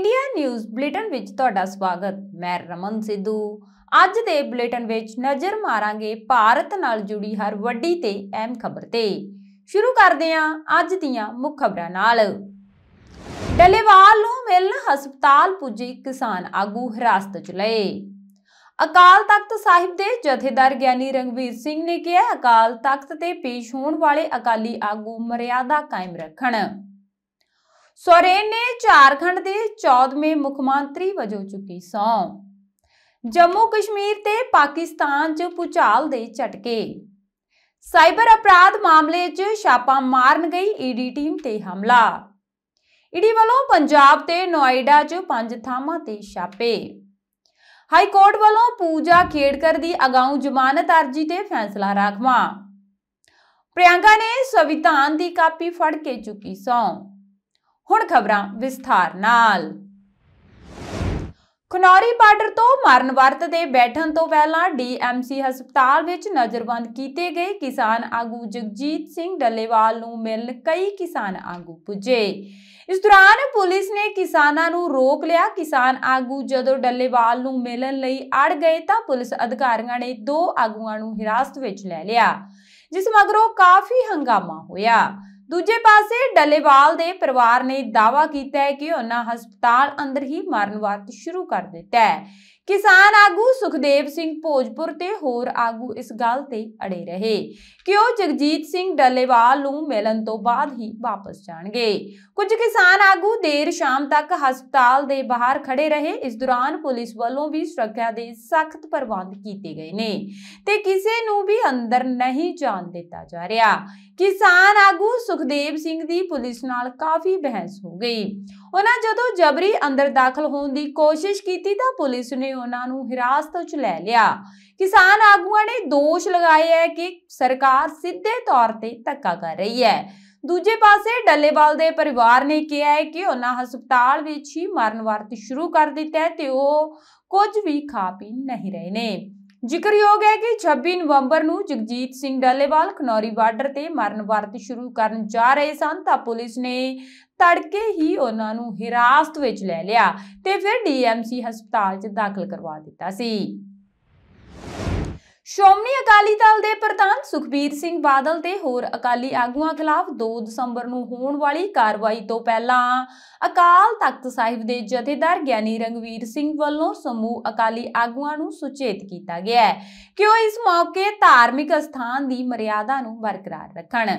India news ਬੁਲੇਟਨ ਵਿੱਚ ਤੁਹਾਡਾ ਸਵਾਗਤ ਮੈਂ ਰਮਨ ਸਿੱਧੂ ਅੱਜ ਦੇ ਬੁਲੇਟਨ ਵਿੱਚ ਨਜ਼ਰ ਮਾਰਾਂਗੇ ਭਾਰਤ ਨਾਲ ਜੁੜੀ ਹਰ ਵੱਡੀ ਤੇ ਅਹਿਮ ਖਬਰ ਤੇ ਸ਼ੁਰੂ ਕਰਦੇ ਹਾਂ ਅੱਜ ਦੀਆਂ ਮੁੱਖ ਖਬਰਾਂ ਨਾਲ ਡਲੇਵਾਲ ਨੂੰ ਮਿਲਣ ਹਸਪਤਾਲ ਪੁੱਜੇ ਕਿਸਾਨ ਆਗੂ ਹਰਾਸਤ 'ਚ ਲਏ ਅਕਾਲ ਤਖਤ ਸਾਹਿਬ ਦੇ ਜਥੇਦਾਰ ਗਿਆਨੀ ਰੰਗਵੀਰ ਸਿੰਘ ਨੇ ਕਿਹਾ ਅਕਾਲ ਤਖਤ ਤੇ ਪੇਸ਼ ਹੋਣ ਵਾਲੇ ਅਕਾਲੀ ਆਗੂ ਮਰਿਆਦਾ ਕਾਇਮ ਰੱਖਣ ਸੋਰੇਨ ਨੇ ਝਾਰਖੰਡ ਦੇ 14ਵੇਂ ਮੁੱਖ ਮੰਤਰੀ ਵਜੋਂ ਚੁੱਕੀ ਸੌ ਜੰਮੂ ਕਸ਼ਮੀਰ ਤੇ ਪਾਕਿਸਤਾਨ 'ਚ ਪੁਚਾਲ ਦੇ ਝਟਕੇ ਸਾਈਬਰ ਅਪਰਾਧ ਮਾਮਲੇ 'ਚ ਛਾਪਾ ਮਾਰਨ ਗਈ ਈਡੀ ਟੀਮ ਤੇ ਹਮਲਾ ਈਡੀ ਵੱਲੋਂ ਪੰਜਾਬ ਤੇ ਨੋਇਡਾ 'ਚ ਪੰਜ ਥਾਵਾਂ ਤੇ ਛਾਪੇ ਹਾਈ ਕੋਰਟ ਵੱਲੋਂ ਪੂਜਾ ਖੇੜਕਰ ਦੀ ਅਗਾਉਂ ਜ਼ਮਾਨਤ ਅਰਜ਼ੀ ਤੇ ਫੈਸਲਾ ਰਾਖਵਾ ਪ੍ਰਿਆੰਕਾ ਨੇ ਸੰਵਿਧਾਨ ਦੀ ਕਾਪੀ ਫੜ ਕੇ ਚੁੱਕੀ ਸੌਂ ਹੁਣ ਖਬਰਾਂ ਵਿਸਥਾਰ ਨਾਲ ਖਨੌਰੀ ਬਾਰਡਰ ਤੋਂ ਮਰਨ ਵਰਤ ਦੇ ਬੈਠਣ ਤੋਂ ਪਹਿਲਾਂ ਡੀਐਮਸੀ ਹਸਪਤਾਲ ਵਿੱਚ ਨਜ਼ਰਬੰਦ ਕੀਤੇ ਗਏ ਕਿਸਾਨ ਆਗੂ ਜਗਜੀਤ ਸਿੰਘ ਡੱਲੇਵਾਲ ਨੂੰ ਮਿਲਣ ਕਈ ਕਿਸਾਨ ਆਗੂ ਪੁੱਜੇ ਇਸ ਦੌਰਾਨ ਪੁਲਿਸ ਨੇ ਕਿਸਾਨਾਂ ਨੂੰ ਰੋਕ ਲਿਆ ਕਿਸਾਨ ਆਗੂ ਜਦੋਂ ਡੱਲੇਵਾਲ ਨੂੰ ਮਿਲਣ ਲਈ ਅੜ ਗਏ ਤਾਂ ਪੁਲਿਸ ਅਧਿਕਾਰੀਆਂ ਨੇ ਦੋ ਆਗੂਆਂ ਨੂੰ ਹਿਰਾਸਤ ਵਿੱਚ ਲੈ ਲਿਆ ਜਿਸ ਮਗਰੋਂ ਕਾਫੀ ਹੰਗਾਮਾ ਹੋਇਆ ਦੂਜੇ ਪਾਸੇ ਡੱਲੇਵਾਲ ਦੇ ਪਰਿਵਾਰ ਨੇ ਦਾਵਾ ਕੀਤਾ ਹੈ ਕਿ ਉਹਨਾਂ ਹਸਪਤਾਲ ਅੰਦਰ ਹੀ ਮਰਨ ਵਾਰਤ ਸ਼ੁਰੂ ਕਰ ਦਿੱਤਾ ਹੈ ਕਿਸਾਨ ਆਗੂ ਸੁਖਦੇਵ ਸਿੰਘ ਭੋਜਪੁਰ ਤੇ ਹੋਰ ਆਗੂ ਇਸ ਗੱਲ ਤੇ ਅੜੇ ਰਹੇ ਕਿ ਉਹ ਜਗਜੀਤ ਸਿੰਘ ਡੱਲੇਵਾਲ ਨੂੰ ਮਿਲਣ ਤੋਂ ਬਾਅਦ ਹੀ ਵਾਪਸ ਜਾਣਗੇ ਕੁਝ ਕਿਸਾਨ ਆਗੂ ਦੇਰ ਸ਼ਾਮ ਤੱਕ ਹਸਪਤਾਲ ਦੇ ਬਾਹਰ ਖੜੇ ਰਹੇ ਇਸ ਦੌਰਾਨ ਪੁਲਿਸ ਵੱਲੋਂ ਵੀ ਸੁਰੱਖਿਆ ਦੇ ਸਖਤ ਪ੍ਰਬੰਧ ਕੀਤੇ ਗਏ ਨੇ ਤੇ ਕਿਸੇ ਨੂੰ ਵੀ ਅੰਦਰ ਨਹੀਂ ਜਾਣ ਦਿੱਤਾ ਜਾ ਰਿਹਾ ਕਿਸਾਨ ਆਗੂ ਸੁਖਦੇਵ ਸਿੰਘ ਦੀ ਪੁਲਿਸ ਨਾਲ ਕਾਫੀ ਬਹਿਸ ਹੋ ਗਈ ਉਹਨਾਂ ਜਦੋਂ ਜਬਰੀ ਅੰਦਰ ਦਾਖਲ ਹੋਣ ਦੀ ਕੋਸ਼ਿਸ਼ ਕੀਤੀ ਤਾਂ ਪੁਲਿਸ ਨੇ ਉਹਨਾਂ ਨੂੰ ਹਿਰਾਸਤ ਵਿੱਚ ਲੈ ਲਿਆ ਕਿਸਾਨ ਆਗੂਆਂ ਨੇ ਦੋਸ਼ ਲਗਾਏ ਹੈ ਕਿ ਸਰਕਾਰ ਸਿੱਧੇ ਤੌਰ ਤੇ ਧੱਕਾ ਕਰ ਰਹੀ ਹੈ ਦੂਜੇ ਪਾਸੇ ਡੱਲੇਵਾਲ ਦੇ ਪਰਿਵਾਰ ਨੇ ਕਿਹਾ ਹੈ ਕਿ ਉਹਨਾਂ ਹਸਪਤਾਲ ਵਿੱਚ ਹੀ ਮਰਨ ਵਾਰਤ ਸ਼ੁਰੂ ਕਰ ਦਿੱਤਾ ਹੈ ਤੇ ਉਹ ਕੁਝ ਵੀ ਖਾ ਪੀ ਨਹੀਂ ਰਹੇ ਨੇ ਜ਼ਿਕਰਯੋਗ ਹੈ ਕਿ 26 ਨਵੰਬਰ ਨੂੰ ਜਗਜੀਤ ਸਿੰਘ ਡੱਲੇਵਾਲ ਖਨੌਰੀ ਬਾਰਡਰ ਤੇ ਮਰਨ ਵਰਤ ਸ਼ੁਰੂ ਕਰਨ ਜਾ ਰਹੇ ਸਨ ਤਾਂ ਪੁਲਿਸ ਨੇ ਤੜਕੇ ਹੀ ਉਹਨਾਂ ਨੂੰ ਹਿਰਾਸਤ ਵਿੱਚ ਲੈ ਲਿਆ ਤੇ ਫਿਰ ਡੀਐਮਸੀ ਹਸਪਤਾਲ 'ਚ ਦਾਖਲ ਕਰਵਾ ਦਿੱਤਾ ਸੀ ਸ਼ੋਮਨੀ ਅਕਾਲੀ ਦਲ ਦੇ ਪ੍ਰਧਾਨ ਸੁਖਬੀਰ ਸਿੰਘ ਬਾਦਲ ਤੇ ਹੋਰ ਅਕਾਲੀ ਆਗੂਆਂ ਖਿਲਾਫ 2 ਦਸੰਬਰ ਨੂੰ ਹੋਣ ਵਾਲੀ ਕਾਰਵਾਈ ਤੋਂ ਪਹਿਲਾਂ ਅਕਾਲ ਤਖਤ ਸਾਹਿਬ ਦੇ ਜਥੇਦਾਰ ਗਿਆਨੀ ਰੰਗਵੀਰ ਸਿੰਘ ਵੱਲੋਂ ਸਮੂਹ ਅਕਾਲੀ ਆਗੂਆਂ ਨੂੰ ਸੁਚੇਤ ਕੀਤਾ ਗਿਆ ਹੈ ਕਿ ਉਹ ਇਸ ਮੌਕੇ ਧਾਰਮਿਕ ਸਥਾਨ ਦੀ ਮਰਿਆਦਾ ਨੂੰ ਬਰਕਰਾਰ ਰੱਖਣ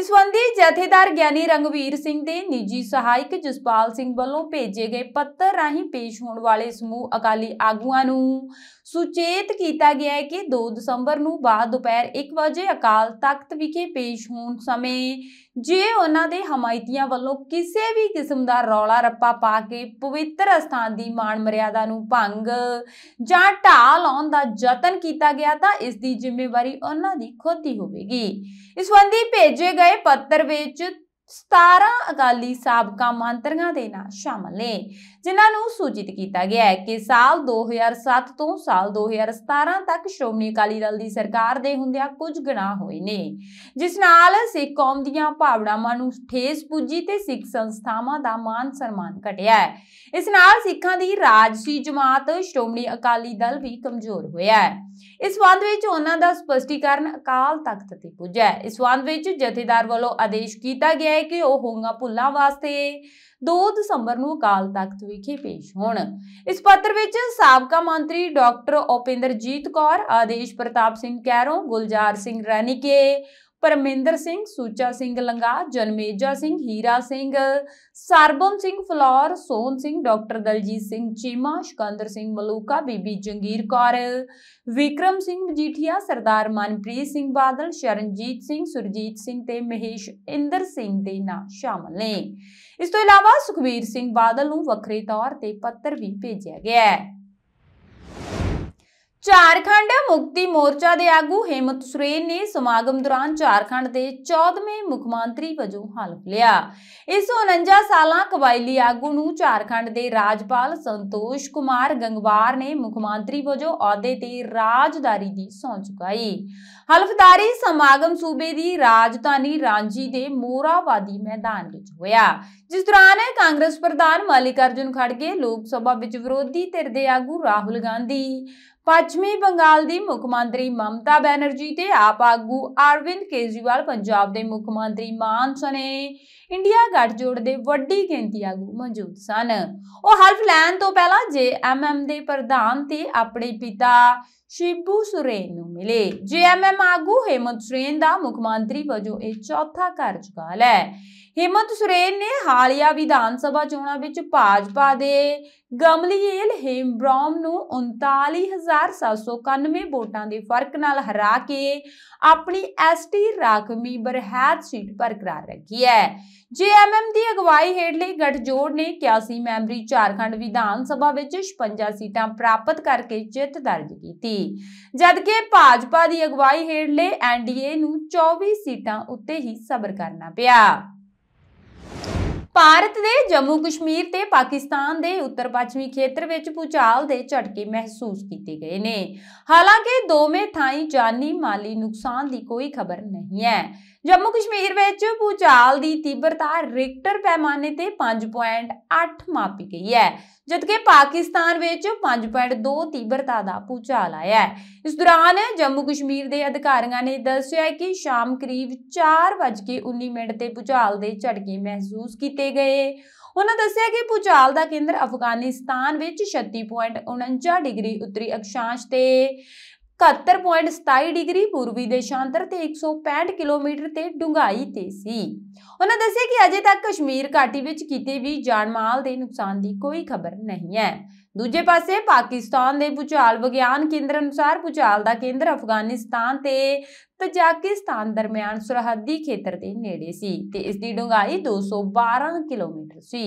ਇਸ ਸੰਬੰਧੀ ਜਥੇਦਾਰ ਗਿਆਨੀ ਰੰਗਵੀਰ ਸਿੰਘ ਦੇ ਨਿੱਜੀ ਸਹਾਇਕ ਜਸਪਾਲ ਸਿੰਘ ਵੱਲੋਂ ਭੇਜੇ ਗਏ ਪੱਤਰ ਰਾਹੀਂ ਪੇਸ਼ ਹੋਣ ਵਾਲੇ ਸਮੂਹ ਅਕਾਲੀ ਆਗੂਆਂ ਨੂੰ ਸੁਚੇਤ ਕੀਤਾ ਗਿਆ ਹੈ ਕਿ 2 ਦਸੰਬਰ ਨੂੰ ਬਾਅਦ ਦੁਪਹਿਰ 1 ਵਜੇ ਅਕਾਲ ਤਖਤ ਵਿਖੇ ਪੇਸ਼ ਹੋਣ ਸਮੇਂ ਜੇ ਉਹਨਾਂ ਦੇ ਹਮਾਇਤੀਆਂ ਵੱਲੋਂ ਕਿਸੇ ਵੀ ਕਿਸਮ ਦਾ ਰੌਲਾ ਰੱਪਾ ਪਾ ਕੇ ਪਵਿੱਤਰ ਅਸਥਾਨ ਦੀ ਮਾਨ ਮਰਿਆਦਾ ਨੂੰ ਭੰਗ ਜਾਂ ਢਾਹ ਲਾਉਣ ਦਾ ਯਤਨ ਕੀਤਾ ਗਿਆ ਤਾਂ ਇਸ ਦੀ ਜ਼ਿੰਮੇਵਾਰੀ ਉਹਨਾਂ ਦੀ ਖੋਤੀ ਹੋਵੇਗੀ ਇਸ ਸੰਬੰਧੀ ਭੇਜੇ ਗਏ ਪੱਤਰ ਵਿੱਚ 17 ਅਕਾਲੀ ਸਾਬਕਾ ਮੰਤਰੀਆਂ ਦੇ ਨਾਂ ਸ਼ਾਮਲ ਨੇ ਜਿਨ੍ਹਾਂ ਨੂੰ ਸੂਚਿਤ ਕੀਤਾ ਗਿਆ ਹੈ ਕਿ ਸਾਲ 2007 ਤੋਂ ਸਾਲ 2017 ਤੱਕ ਸ਼੍ਰੋਮਣੀ ਅਕਾਲੀ ਦਲ ਦੀ ਸਰਕਾਰ ਦੇ ਹੁੰਦਿਆਂ ਕੁਝ ਗੁਨਾਹ ਹੋਏ ਨੇ ਜਿਸ ਨਾਲ ਸਿੱਖ ਕੌਮ ਦੀਆਂ ਭਾਵਨਾਵਾਂ ਨੂੰ ਠੇਸ ਪੁੱਜੀ ਤੇ ਸਿੱਖ ਸੰਸਥਾਵਾਂ ਦਾ ਮਾਨ ਸਨਮਾਨ ਘਟਿਆ ਹੈ ਇਸ ਨਾਲ ਸਿੱਖਾਂ ਦੀ ਰਾਜਸੀ ਜਮਾਤ ਸ਼੍ਰੋਮਣੀ ਅਕਾਲੀ ਦਲ ਵੀ ਕਮਜ਼ੋਰ ਹੋਇਆ ਹੈ ਇਸ ਵੰਦ ਵਿੱਚ ਉਹਨਾਂ ਦਾ ਸਪਸ਼ਟੀਕਰਨ ਅਕਾਲ ਤਖਤ ਤੇ ਪੁੱਜਾ ਹੈ ਇਸ ਵੰਦ ਵਿੱਚ ਜਥੇਦਾਰ ਵੱਲੋਂ ਆਦੇਸ਼ ਕੀਤਾ ਗਿਆ ਹੈ ਕਿ ਉਹ ਹੋਗਾ ਭੁੱਲਾਂ ਵਾਸਤੇ 2 ਦਸੰਬਰ ਨੂੰ ਅਕਾਲ ਤਖਤ ਵਿਖੇ ਪੇਸ਼ ਹੋਣ ਇਸ ਪੱਤਰ ਵਿੱਚ ਸਾਬਕਾ ਮੰਤਰੀ ਡਾਕਟਰ ਉਪਿੰਦਰਜੀਤ ਕੌਰ ਆਦੇਸ਼ ਪ੍ਰਤਾਪ ਸਿੰਘ ਕੈਰੋਂ ਗੁਲਜ਼ਾਰ ਸਿੰਘ ਰੈਣੀਕੇ ਪਰਮਿੰਦਰ ਸਿੰਘ ਸੂਚਾ ਸਿੰਘ ਲੰਗਾ ਜਨਮੇਜਾ ਸਿੰਘ ਹੀਰਾ ਸਿੰਘ ਸਰਬਮ ਸਿੰਘ ਫਲੋਰ ਸੋਨ ਸਿੰਘ ਡਾਕਟਰ ਦਲਜੀਤ ਸਿੰਘ ਚੀਮਾ ਸ਼ਕੰਦਰ ਸਿੰਘ ਮਲੂਕਾ ਬੀਬੀ ਜੰਗੀਰ ਕੌਰ ਵਿਕਰਮ ਸਿੰਘ ਮਜੀਠੀਆ ਸਰਦਾਰ ਮਨਪ੍ਰੀਤ ਸਿੰਘ ਬਾਦਲ ਸ਼ਰਨਜੀਤ ਸਿੰਘ ਸੁਰਜੀਤ ਸਿੰਘ ਤੇ ਮਹੇਸ਼ ਇੰਦਰ ਸਿੰਘ ਦੇ ਨਾਂ ਸ਼ਾਮਲ ਨੇ ਇਸ ਤੋਂ ਇਲਾਵਾ ਸੁਖਵੀਰ ਸਿੰਘ ਬਾਦਲ ਨੂੰ ਵੱਖਰੇ ਤੌਰ ਤੇ ਪੱਤਰ ਵੀ ਭੇਜਿਆ ਗਿਆ ਹੈ ਝਾਰਖੰਡ ਮੁਕਤੀ ਮੋਰਚਾ ਦੇ ਆਗੂ ਹੇਮਤ ਸੁਰੇਨ ਨੇ ਸਮਾਗਮ ਦੌਰਾਨ ਝਾਰਖੰਡ ਦੇ 14ਵੇਂ ਮੁੱਖ ਮੰਤਰੀ ਵਜੋਂ ਹਲਫ ਲਿਆ ਇਸ 49 ਸਾਲਾਂ ਕਬਾਇਲੀ ਆਗੂ ਨੂੰ ਝਾਰਖੰਡ ਦੇ ਰਾਜਪਾਲ ਸੰਤੋਸ਼ ਕੁਮਾਰ ਗੰਗਵਾਰ ਨੇ ਮੁੱਖ ਮੰਤਰੀ ਵਜੋਂ ਅਹੁਦੇ ਤੇ ਰਾਜਦਾਰੀ ਦੀ ਸੌਂ ਚੁਕਾਈ ਹਲਫਦਾਰੀ ਸਮਾਗਮ ਸੂਬੇ ਦੀ ਰਾਜਧਾਨੀ ਰਾਂਚੀ ਦੇ ਮੋਰਾਵਾਦੀ ਮੈਦਾਨ ਵਿੱਚ ਹੋਇਆ ਜਿਸ ਦੌਰਾਨ ਕਾਂਗਰਸ ਪ੍ਰਧਾਨ ਮਲਿਕ ਅਰਜੁਨ ਖੜਗੇ ਲੋਕ ਸਭਾ ਵਿੱਚ ਵਿਰੋਧੀ ਧਿਰ ਦੇ ਆਗੂ ਰਾਹੁਲ ਗਾਂਧੀ ਪੱਛਮੀ ਬੰਗਾਲ ਦੀ ਮੁੱਖ ਮੰਤਰੀ ਮਮਤਾ ਬੈਨਰਜੀ ਤੇ ਆਪ ਆਗੂ ਅਰਵਿੰਦ ਕੇਜਰੀਵਾਲ ਪੰਜਾਬ ਦੇ ਮੁੱਖ ਮੰਤਰੀ ਮਾਨ ਸਨੇ ਇੰਡੀਆ ਗੱਠਜੋੜ ਦੇ ਵੱਡੀ ਗਿਣਤੀ ਆਗੂ ਮੌਜੂਦ ਸਨ ਉਹ ਹਲਫ ਲੈਣ ਤੋਂ ਪਹਿਲਾਂ ਜੇਐਮਐਮ ਦੇ ਪ੍ਰਧਾਨ ਤੇ ਆਪਣੇ ਪਿਤਾ ਸ਼ਿਬੂ ਸੁਰੇਨ ਨੂੰ ਮਿਲੇ ਜੇਐਮਐਮ ਆਗੂ ਹੇਮੰਤ ਸੁਰੇਨ ਦਾ ਮੁੱਖ ਮੰਤਰੀ ਵਜੋਂ ਇਹ ਚੌਥਾ ਕਾਰਜਕਾਲ ਹੈ ਹਿਮੰਤ ਸੁਰੇਨ ਨੇ ਹਾਲੀਆ ਵਿਧਾਨ ਸਭਾ ਚੋਣਾਂ ਵਿੱਚ ਭਾਜਪਾ ਦੇ ਗਮਲੀਏਲ ਹੇਮਬ੍ਰੌਮ ਨੂੰ 39791 ਵੋਟਾਂ ਦੇ ਫਰਕ ਨਾਲ ਹਰਾ ਕੇ ਆਪਣੀ ਐਸਟੀ ਰਾਖਮੀ ਬਰਹਾਤ ਸੀਟ ਬਰਕਰਾਰ ਰੱਖੀ ਹੈ ਜੀਐਮਐਮ ਦੀ ਅਗਵਾਈ ਹੇਠਲੇ ਗਠਜੋੜ ਨੇ 81 ਮੈਂਬਰੀ ਝਾਰਖੰਡ ਵਿਧਾਨ ਸਭਾ ਵਿੱਚ 56 ਸੀਟਾਂ ਪ੍ਰਾਪਤ ਕਰਕੇ ਜਿੱਤ ਦਰਜ ਕੀਤੀ ਜਦਕਿ ਭਾਜਪਾ ਦੀ ਅਗਵਾਈ ਹੇਠਲੇ ਐਨਡੀਏ ਨੂੰ 24 ਸੀਟਾਂ ਉੱਤੇ ਹੀ ਸਬਰ ਕਰਨਾ ਪਿਆ ਭਾਰਤ ਦੇ ਜੰਮੂ ਕਸ਼ਮੀਰ ਤੇ ਪਾਕਿਸਤਾਨ ਦੇ ਉੱਤਰ ਪੱਛਮੀ ਖੇਤਰ ਵਿੱਚ ਪੁਚਾਲ ਦੇ ਝਟਕੇ ਮਹਿਸੂਸ ਕੀਤੇ ਗਏ ਨੇ ਹਾਲਾਂਕਿ ਦੋਵੇਂ ਥਾਈਂ ਜਾਨੀ ਮਾਲੀ ਨੁਕਸਾਨ ਦੀ ਕੋਈ ਖਬਰ ਨਹੀਂ ਹੈ ਜੰਮੂ ਕਸ਼ਮੀਰ ਵਿੱਚ ਭੂਚਾਲ ਦੀ ਤੀਬਰਤਾ ਰਿਕਟਰ ਪੈਮਾਨੇ ਤੇ 5.8 ਮਾਪੀ ਗਈ ਹੈ ਜਦਕਿ ਪਾਕਿਸਤਾਨ ਵਿੱਚ 5.2 ਤੀਬਰਤਾ ਦਾ ਭੂਚਾਲ ਆਇਆ ਹੈ ਇਸ ਦੌਰਾਨ ਜੰਮੂ ਕਸ਼ਮੀਰ ਦੇ ਅਧਿਕਾਰੀਆਂ ਨੇ ਦੱਸਿਆ ਕਿ ਸ਼ਾਮ ਕਰੀਬ 4:19 ਮਿੰਟ ਤੇ ਭੂਚਾਲ ਦੇ ਝਟਕੇ ਮਹਿਸੂਸ ਕੀਤੇ ਗਏ ਉਹਨਾਂ ਦੱਸਿਆ ਕਿ ਭੂਚਾਲ ਦਾ ਕੇਂਦਰ ਅਫਗਾਨਿਸਤਾਨ ਵਿੱਚ 36.49 ਡਿਗਰੀ ਉੱਤਰੀ ਅਕਸ਼ਾਂਸ਼ ਤੇ 71.27 ਡਿਗਰੀ ਪੂਰਬੀ ਦੇਸ਼ਾਂਤਰ ਤੇ 165 ਕਿਲੋਮੀਟਰ ਤੇ ਡੁੰਗਾਈ ਤੇ ਸੀ ਉਹਨਾਂ ਦੱਸਿਆ ਕਿ ਅਜੇ ਤੱਕ ਕਸ਼ਮੀਰ ਘਾਟੀ ਵਿੱਚ ਕਿਤੇ ਵੀ ਜਾਨਮਾਲ ਦੇ ਨੁਕਸਾਨ ਦੀ ਕੋਈ ਖਬਰ ਨਹੀਂ ਹੈ ਦੂਜੇ ਪਾਸੇ ਪਾਕਿਸਤਾਨ ਦੇ ਭੂਚਾਲ ਵਿਗਿਆਨ ਕੇਂਦਰ ਅਨੁਸਾਰ ਭੂਚਾਲ ਦਾ ਕੇਂਦਰ ਅਫਗਾਨਿਸਤਾਨ ਤੇ ਤਜਾਕਿਸਤਾਨ ਦਰਮਿਆਨ ਸਰਹੱਦੀ ਖੇਤਰ ਦੇ ਨੇੜੇ ਸੀ ਤੇ ਇਸ ਦੀ ਡੂੰਘਾਈ 212 ਕਿਲੋਮੀਟਰ ਸੀ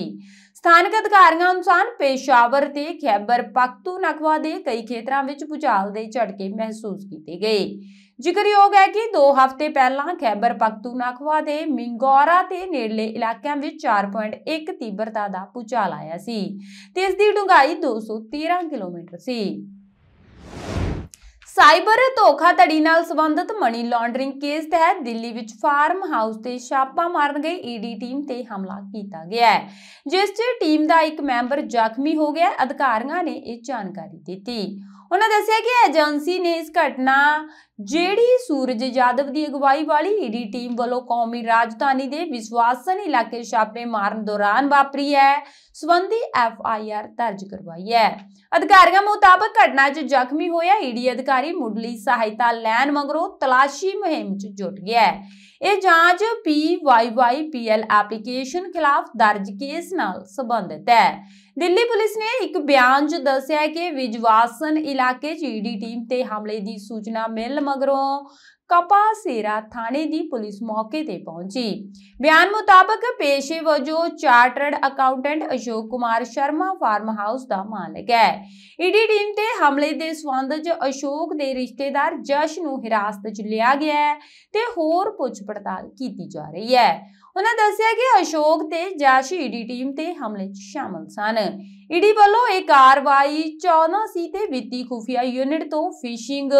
ਸਥਾਨਕ ਅਧਿਕਾਰੀਆਂ ਅਨੁਸਾਰ ਪੇਸ਼ਾਵਰ ਤੇ ਖੈਬਰ ਪਖਤੂਨਖਵਾ ਦੇ ਕਈ ਖੇਤਰਾਂ ਵਿੱਚ ਭੁਚਾਲ ਦੇ ਝਟਕੇ ਮਹਿਸੂਸ ਕੀਤੇ ਗਏ ਜ਼ਿਕਰਯੋਗ ਹੈ ਕਿ 2 ਹਫ਼ਤੇ ਪਹਿਲਾਂ ਖੈਬਰ ਪਖਤੂਨਖਵਾ ਦੇ ਮਿੰਗੋਰਾ ਤੇ ਨੇੜਲੇ ਇਲਾਕਿਆਂ ਵਿੱਚ 4.1 ਤੀਬਰਤਾ ਦਾ ਭੁਚਾਲ ਆਇਆ ਸੀ ਤੇ ਇਸ ਦੀ ਡੂੰਘਾਈ 213 ਕਿਲੋਮੀਟਰ ਸੀ ਸਾਈਬਰ ਧੋਖਾਧੜੀ ਨਾਲ ਸੰਬੰਧਿਤ ਮਨੀ ਲਾਂਡਰਿੰਗ ਕੇਸ ਤਹਿਤ ਦਿੱਲੀ ਵਿੱਚ ਫਾਰਮ ਹਾਊਸ ਤੇ ਛਾਪਾ ਮਾਰਨ ਗਈ ਈਡੀ ਟੀਮ ਤੇ ਹਮਲਾ ਕੀਤਾ ਗਿਆ ਜਿਸ 'ਚ ਟੀਮ ਦਾ ਇੱਕ ਮੈਂਬਰ ਜ਼ਖਮੀ ਹੋ ਗਿਆ ਅਧਿਕਾਰੀਆਂ ਨੇ ਇਹ ਜਾਣਕਾਰੀ ਦਿੱਤੀ ਉਹਨਾਂ ਦੱਸਿਆ ਕਿ ਏਜੰਸੀ ਨੇ ਇਸ ਘਟਨਾ ਜਿਹੜੀ ਸੂਰਜ ਜਾਦਵ ਦੀ ਅਗਵਾਈ ਵਾਲੀ ਈਡੀ ਟੀਮ ਵੱਲੋਂ ਕੌਮੀ ਰਾਜਧਾਨੀ ਦੇ ਵਿਸ਼ਵਾਸਨ ਇਲਾਕੇ ਛਾਪੇ ਮਾਰਨ ਦੌਰਾਨ ਵਾਪਰੀ ਹੈ ਸਬੰਧੀ ਐਫ ਆਈ ਆਰ ਦਰਜ ਕਰਵਾਈ ਹੈ ਅਧਿਕਾਰੀਆਂ ਮੁਤਾਬਕ ਘਟਨਾ 'ਚ ਜ਼ਖਮੀ ਹੋਇਆ ਈਡੀ ਅਧਿਕਾਰੀ ਮੁੱਢਲੀ ਸਹਾਇਤਾ ਲੈਣ ਮਗਰੋਂ ਤਲਾਸ਼ੀ ਮੁਹਿੰਮ 'ਚ ਜੁਟ ਗਿਆ ਹੈ ਇਹ ਜਾਂਚ PYYPL ਐਪਲੀਕੇਸ਼ਨ ਖਿਲਾਫ ਦਰਜ ਕੇਸ ਨਾਲ ਸੰਬੰਧਿਤ ਹੈ ਦਿੱਲੀ ਪੁਲਿਸ ਨੇ ਇੱਕ ਬਿਆਨ 'ਚ ਦੱਸਿਆ ਕਿ ਵਿਜਵਾਸਨ ਇਲਾਕੇ 'ਚ ਈਡੀ ਟੀਮ ਤੇ ਹਮਲੇ ਦੀ ਸੂਚਨਾ ਮਿਲਣ ਮਗਰੋਂ ਕਪਾਸੇਰਾ ਥਾਣੇ ਦੀ ਪੁਲਿਸ ਮੌਕੇ ਤੇ ਪਹੁੰਚੀ ਬਿਆਨ ਮੁਤਾਬਕ ਪੇਸ਼ੇ ਵਜੋਂ chartered accountant Ashok Kumar Sharma farm house ਦਾ ਮਾਲਕ ਹੈ ਈਡੀ ਟੀਮ ਤੇ ਹਮਲੇ ਦੇ ਸਬੰਧ 'ਚ ਅਸ਼ੋਕ ਦੇ ਰਿਸ਼ਤੇਦਾਰ ਜਸ਼ ਨੂੰ ਹਿਰਾਸਤ 'ਚ ਲਿਆ ਗਿਆ ਤੇ ਹੋਰ ਪੁੱਛ ਪੜਤਾਲ ਕੀਤੀ ਜਾ ਰਹੀ ਹੈ ਉਹਨਾਂ ਦੱਸਿਆ ਕਿ ਅਸ਼ੋਕ ਤੇ ਜਸ਼ ਈਡੀ ਟੀਮ ਤੇ ਹਮਲੇ 'ਚ ਸ਼ਾਮਲ ਸਨ ਈਡੀ ਵੱਲੋਂ ਇਹ ਕਾਰਵਾਈ 14 ਸੀ ਤੇ ਵਿੱਤੀ ਖੁਫੀਆ ਯੂਨਿਟ ਤੋਂ ਫਿਸ਼ਿੰਗ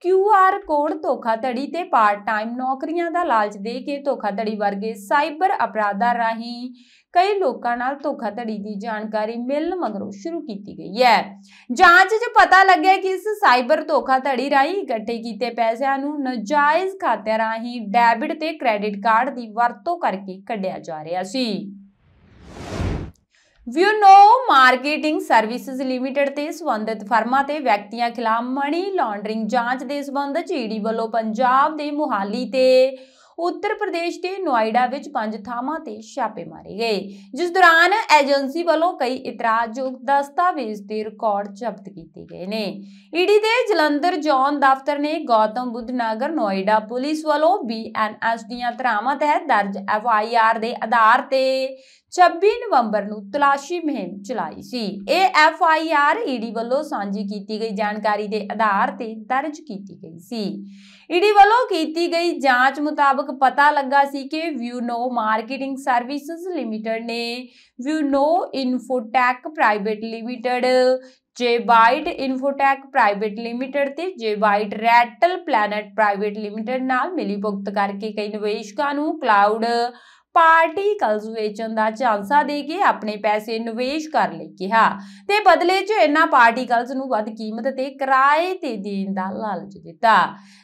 ਕਿਊਆਰ ਕੋਡ ਧੋਖਾਧੜੀ ਤੇ ਪਾਰਟ ਟਾਈਮ ਨੌਕਰੀਆਂ ਦਾ ਲਾਲਚ ਦੇ ਕੇ ਧੋਖਾਧੜੀ ਵਰਗੇ ਸਾਈਬਰ ਅਪਰਾਧਾਂ ਰਾਹੀਂ ਕਈ ਲੋਕਾਂ ਨਾਲ ਧੋਖਾਧੜੀ ਦੀ ਜਾਣਕਾਰੀ ਮਿਲਣ ਮਗਰੋਂ ਸ਼ੁਰੂ ਕੀਤੀ ਗਈ ਹੈ ਜਾਂਚ 'ਚ ਪਤਾ ਲੱਗਿਆ ਕਿ ਇਸ ਸਾਈਬਰ ਧੋਖਾਧੜੀ ਰਾਹੀਂ ਇਕੱਠੇ ਕੀਤੇ ਪੈਸਿਆਂ ਨੂੰ ਨਜਾਇਜ਼ ਖਾਤਿਆਂ ਰਾਹੀਂ ਡੈਬਿਟ ਤੇ ਕ੍ਰੈਡਿਟ ਕਾਰਡ ਦੀ ਵਰਤੋਂ ਕਰਕੇ ਕੱਢਿਆ ਜਾ ਰਿਹਾ ਸੀ ਨੋ ਮਾਰਕੀਟਿੰਗ ਸਰਵਿਸਿਜ਼ ਲਿਮਿਟਿਡ ਤੇ ਸਬੰਧਤ ਫਰਮਾਂ ਤੇ ਵਿਅਕਤੀਆਂ ਖਿਲਾਫ ਮਨੀ ਲਾਂਡਰਿੰਗ ਜਾਂਚ ਦੇ ਸਬੰਧ ਜੀਡੀ e ਵੱਲੋਂ ਪੰਜਾਬ ਦੇ ਮੁਹਾਲੀ ਤੇ ਉੱਤਰ ਪ੍ਰਦੇਸ਼ ਦੇ ਨੋਇਡਾ ਵਿੱਚ ਪੰਜ ਥਾਵਾਂ ਤੇ ਛਾਪੇ ਮਾਰੇ ਗਏ ਜਿਸ ਦੌਰਾਨ ਏਜੰਸੀ ਵੱਲੋਂ ਕਈ ਇਤਰਾਜ਼ਯੋਗ ਦਸਤਾਵੇਜ਼ ਤੇ ਰਿਕਾਰਡ ਜ਼ਬਤ ਕੀਤੇ ਗਏ ਨੇ ਈਡੀ e ਦੇ ਜਲੰਧਰ ਜ਼ੋਨ ਦਫ਼ਤਰ ਨੇ ਗੌਤਮ ਬੁੱਧ ਨਗਰ ਨੋਇਡਾ ਪੁਲਿਸ ਵੱਲੋਂ ਬੀਐਨਐਸ ਦੀਆਂ ਧਰਾਵਾਂ ਤਹਿਤ ਦਰਜ ਐਫਆਈਆਰ ਦੇ ਆਧਾਰ ਤੇ 26 ਨਵੰਬਰ ਨੂੰ ਤਲਾਸ਼ੀ ਮਹਿੰਮ ਚਲਾਈ ਸੀ ਇਹ ਐਫ ਆਈ ਆਰ ਈਡੀ ਵੱਲੋਂ ਸਾਂਝੀ ਕੀਤੀ ਗਈ ਜਾਣਕਾਰੀ ਦੇ ਆਧਾਰ ਤੇ ਦਰਜ ਕੀਤੀ ਗਈ ਸੀ ਈਡੀ ਵੱਲੋਂ ਕੀਤੀ ਗਈ ਜਾਂਚ ਮੁਤਾਬਕ ਪਤਾ ਲੱਗਾ ਸੀ ਕਿ ਵਿਊਨੋ ਮਾਰਕੀਟਿੰਗ ਸਰਵਿਸਿਜ਼ ਲਿਮਟਿਡ ਨੇ Viuno infotech private limited Jebite infotech private limited ਤੇ Jebite retail planet private limited ਨਾਲ ਮਿਲੀ ਭੁਗਤ ਕਰਕੇ ਕਈ ਨਿਵੇਸ਼ਕਾਂ ਨੂੰ ਕਲਾਉਡ ਪਾਰਟੀਕਲਸ ਵੇਚਣ ਦਾ ਚਾਂਸਾ ਦੇ ਕੇ ਆਪਣੇ ਪੈਸੇ ਨਿਵੇਸ਼ ਕਰ ਲਈ ਕਿਹਾ ਤੇ ਬਦਲੇ 'ਚ ਇਹਨਾਂ ਪਾਰਟੀਕਲਸ ਨੂੰ ਵੱਧ ਕੀਮਤ ਤੇ ਕਿਰਾਏ ਤੇ ਦੇਣ ਦਾ ਲਾਲਚ ਦਿੱਤਾ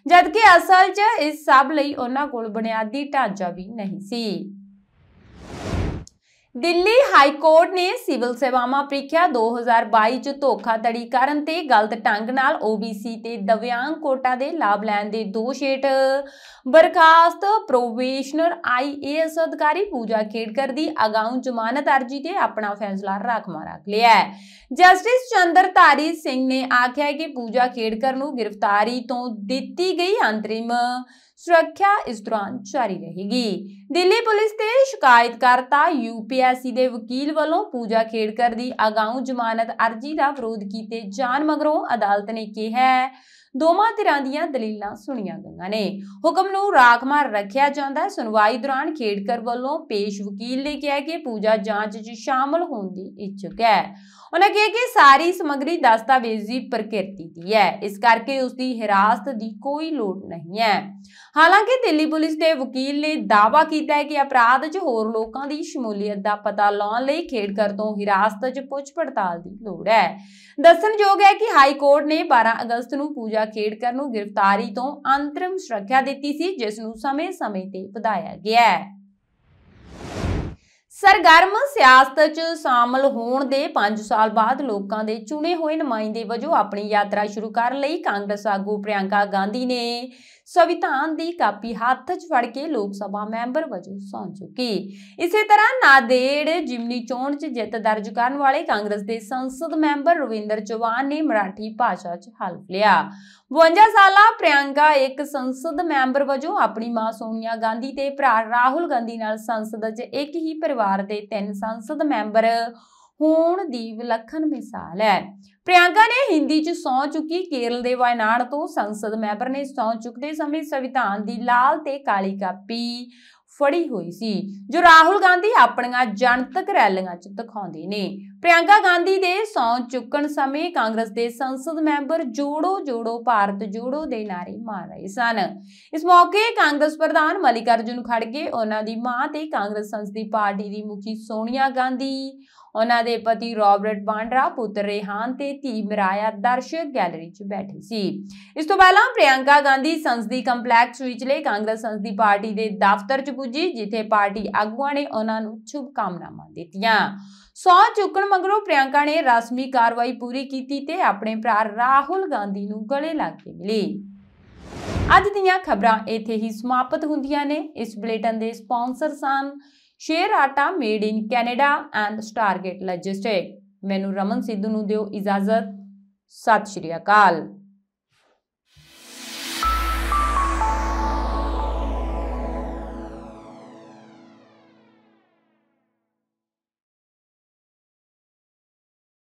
ਜਦਕਿ ਅਸਲ 'ਚ ਇਸ ਸਭ ਲਈ ਉਹਨਾਂ ਕੋਲ ਬੁਨਿਆਦੀ ਢਾਂਚਾ ਵੀ ਨਹੀਂ ਸੀ ਦਿੱਲੀ ਹਾਈ ਕੋਰਟ ਨੇ ਸਿਵਲ ਸੇਵਾਵਾਂ ਪ੍ਰੀਖਿਆ 2022 ਚ ਧੋਖਾਧੜੀ ਕਰਨ ਤੇ ਗਲਤ ਢੰਗ ਨਾਲ OBC ਤੇ ਦਿਵਿਆਂਗ ਕੋਟਾ ਦੇ ਲਾਭ ਲੈਣ ਦੇ ਦੋਸ਼ ਹੇਠ ਬਰਖਾਸਤ ਪ੍ਰੋਬੇਸ਼ਨਰ IAS ਅਧਿਕਾਰੀ ਪੂਜਾ ਖੇੜਕਰ ਦੀ ਅਗਾਊਂ ਜ਼ਮਾਨਤ ਅਰਜ਼ੀ ਤੇ ਆਪਣਾ ਫੈਸਲਾ ਰਾਖਮਾ ਰੱਖ ਲਿਆ ਹੈ ਜਸਟਿਸ ਚੰਦਰਧਾਰੀ ਸਿੰਘ ਨੇ ਆਖਿਆ ਕਿ ਪੂਜਾ ਖੇੜਕਰ ਨੂੰ ਗ੍ਰਿਫਤਾਰੀ ਤੋਂ ਦਿੱਤੀ ਗਈ ਅੰਤਰਿਮ ਸੁਰੱਖਿਆ ਇਸ ਦੌਰਾਨ ਜਾਰੀ ਰਹੇਗੀ ਦਿੱਲੀ ਪੁਲਿਸ ਤੇ ਸ਼ਿਕਾਇਤਕਰਤਾ ਯੂਪੀਐਸਸੀ ਦੇ ਵਕੀਲ ਵੱਲੋਂ ਪੂਜਾ ਖੇੜਕਰ ਦੀ ਅਗਾਉਂ ਜ਼ਮਾਨਤ ਅਰਜ਼ੀ ਦਾ ਵਿਰੋਧ ਕੀਤੇ ਜਾਣ ਮਗਰੋਂ ਅਦਾਲਤ ਨੇ ਕਿਹਾ ਦੋਵਾਂ ਧਿਰਾਂ ਦੀਆਂ ਦਲੀਲਾਂ ਸੁਣੀਆਂ ਗਈਆਂ ਨੇ ਹੁਕਮ ਨੂੰ ਰਾਖਮਾਰ ਰੱਖਿਆ ਜਾਂਦਾ ਸੁਣਵਾਈ ਦੌਰਾਨ ਖੇਡਕਰ ਵੱਲੋਂ ਪੇਸ਼ ਵਕੀਲ ਨੇ ਕਿਹਾ ਕਿ ਪੂਜਾ ਜਾਂਚ 'ਚ ਸ਼ਾਮਲ ਹੋਣ ਦੀ ਇੱਛੁਕ ਹੈ ਉਹਨਾਂ ਕਿਹਾ ਕਿ ਸਾਰੀ ਸਮਗਰੀ ਦਸਤਾਵੇਜ਼ੀ ਪ੍ਰਕਿਰਤੀ ਦੀ ਹੈ ਇਸ ਕਰਕੇ ਉਸ ਦੀ ਹਿਰਾਸਤ ਦੀ ਕੋਈ ਲੋੜ ਨਹੀਂ ਹੈ ਹਾਲਾਂਕਿ ਦਿੱਲੀ ਪੁਲਿਸ ਦੇ ਵਕੀਲ ਨੇ ਦਾਅਵਾ ਕੀਤਾ ਹੈ ਕਿ ਅਪਰਾਧ 'ਚ ਹੋਰ ਲੋਕਾਂ ਦੀ ਸ਼ਮੂਲੀਅਤ ਦਾ ਪਤਾ ਲਾਉਣ ਲਈ ਖੇਡਕਰ ਤੋਂ ਹਿਰਾਸਤ 'ਚ ਪੁੱਛ ਪੜਤਾਲ ਦੀ ਲੋੜ ਹੈ ਦੱਸਣਯੋਗ ਹੈ ਕਿ ਹਾਈ ਕੋਰਟ ਨੇ 12 ਅਗਸਤ ਨੂੰ ਪੂਜਾ ਖੇੜਕਰ ਨੂੰ ਗ੍ਰਿਫਤਾਰੀ ਤੋਂ ਅੰਤਰਮ ਸੁਰੱਖਿਆ ਦਿੱਤੀ ਸੀ ਜਿਸ ਨੂੰ ਸਮੇਂ-ਸਮੇਂ ਤੇ ਵਧਾਇਆ ਗਿਆ ਹੈ ਸਰਗਰਮ ਸਿਆਸਤ 'ਚ ਸ਼ਾਮਲ ਹੋਣ ਦੇ 5 ਸਾਲ ਬਾਅਦ ਲੋਕਾਂ ਦੇ ਚੁਣੇ ਹੋਏ ਨੁਮਾਇੰਦੇ ਵਜੋਂ ਆਪਣੀ ਯਾਤਰਾ ਸ਼ੁਰੂ ਕਰਨ ਲਈ ਕਾਂਗਰਸ ਆਗੂ ਪ੍ਰਿਆੰਕਾ ਗਾਂਧੀ ਨੇ ਸੰਵਿਧਾਨ ਦੀ ਕਾਪੀ ਹੱਥ 'ਚ ਫੜ ਕੇ ਲੋਕ ਸਭਾ ਮੈਂਬਰ ਵਜੋਂ ਸੌਂ ਚੁੱਕੀ ਇਸੇ ਤਰ੍ਹਾਂ ਨਾਦੇੜ ਜਿਮਨੀ ਚੋਣ 'ਚ ਜਿੱਤ ਦਰਜ ਕਰਨ ਵਾਲੇ ਕਾਂਗਰਸ ਦੇ ਸੰਸਦ ਮੈਂਬਰ ਰਵਿੰਦਰ ਚੌਹਾਨ ਨੇ ਮਰਾਠੀ ਭਾਸ਼ਾ 'ਚ ਹਲਫ ਲਿਆ 52 ਸਾਲਾ ਪ੍ਰਿਆੰਗਾ ਇੱਕ ਸੰਸਦ ਮੈਂਬਰ ਵਜੋਂ ਆਪਣੀ ਮਾਂ ਸੋਨੀਆ ਗਾਂਧੀ ਤੇ ਭਰਾ ਰਾਹੁਲ ਗਾਂਧੀ ਨਾਲ ਸੰਸਦ 'ਚ ਇੱਕ ਹੀ ਪਰਿਵਾਰ ਦੇ ਤਿੰਨ ਸੰਸਦ ਮੈਂਬਰ ਹੋਣ ਦੀ ਵਿਲੱਖਣ ਮਿਸਾਲ ਹੈ ਪ੍ਰਿਆੰਗਾ ਨੇ ਹਿੰਦੀ 'ਚ ਸੌਂ ਚੁੱਕੀ ਕੇਰਲ ਦੇ ਵਾਇਨਾਡ ਤੋਂ ਸੰਸਦ ਮੈਂਬਰ ਨੇ ਸੌਂ ਚੁੱਕਦੇ ਸਮੇਂ ਸੰਵਿਧਾਨ ਦੀ ਲਾਲ ਤੇ ਕਾਲੀ ਕਾਪੀ ਫੜੀ ਹੋਈ ਸੀ ਜੋ ਰਾਹੁਲ ਗਾਂਧੀ ਆਪਣੀਆਂ ਜਨਤਕ ਰੈਲੀਆਂ 'ਚ ਦਿਖਾਉਂਦੇ ਨੇ ਪ੍ਰਿਆੰਕਾ ਗਾਂਧੀ ਦੇ ਸੌਂ ਚੁੱਕਣ ਸਮੇਂ ਕਾਂਗਰਸ ਦੇ ਸੰਸਦ ਮੈਂਬਰ ਜੋੜੋ ਜੋੜੋ ਭਾਰਤ ਜੋੜੋ ਦੇ ਨਾਰੇ ਮਾਰ ਰਹੇ ਸਨ ਇਸ ਮੌਕੇ ਕਾਂਗਰਸ ਪ੍ਰਧਾਨ ਮਲਿਕਾਰਜੁਨ ਖੜਗੇ ਉਹਨਾਂ ਦੀ ਮਾਂ ਤੇ ਕਾਂਗਰਸ ਸੰਸਦੀ ਪਾਰਟੀ ਦੀ ਮੁਖੀ ਸੋਨੀਆ ਗਾਂਧੀ ਉਹਨਾਂ ਦੇ ਪਤੀ ਰਾਬਰਟ ਬਾਂਡਰਾ ਪੁੱਤਰ ਰੇਹਾਨ ਤੇ ਧੀ ਮਰਾਇਆ ਦਰਸ਼ਕ ਗੈਲਰੀ 'ਚ ਬੈਠੀ ਸੀ ਇਸ ਤੋਂ ਪਹਿਲਾਂ ਪ੍ਰਿਆੰਕਾ ਗਾਂਧੀ ਸੰਸਦੀ ਕੰਪਲੈਕਸ ਵਿੱਚਲੇ ਕਾਂਗਰਸ ਸੰਸਦੀ ਪਾਰਟੀ ਦੇ ਦਫ਼ਤਰ 'ਚ ਪੁੱਜੀ ਜਿੱਥੇ ਪਾਰਟੀ ਆਗੂਆਂ ਨੇ ਉਹਨਾਂ ਨੂੰ ਕਾਮਨਾਵਾਂ ਦਿੱਤੀਆਂ ਸੌ ਚੁੱਕਣ ਮਗਰੋਂ ਪ੍ਰਿਆੰਕਾ ਨੇ ਰਸਮੀ ਕਾਰਵਾਈ ਪੂਰੀ ਕੀਤੀ ਤੇ ਆਪਣੇ ਭਰਾ ਰਾਹੁਲ ਗਾਂਧੀ ਨੂੰ ਗਲੇ ਲਾ ਕੇ ਮਿਲੀ ਅੱਜ ਦੀਆਂ ਖਬਰਾਂ ਇੱਥੇ ਹੀ ਸਮਾਪਤ ਹੁੰਦੀਆਂ ਨੇ ਇਸ ਬਲੇਟਨ ਦੇ ਸਪਾਂਸਰ ਸਨ Sher Atta made in Canada and Stargate logistic ਮੈਨੂੰ ਰਮਨ ਸਿੱਧੂ ਨੂੰ ਦਿਓ ਇਜਾਜ਼ਤ ਸਤਿ ਸ਼੍ਰੀ ਅਕਾਲ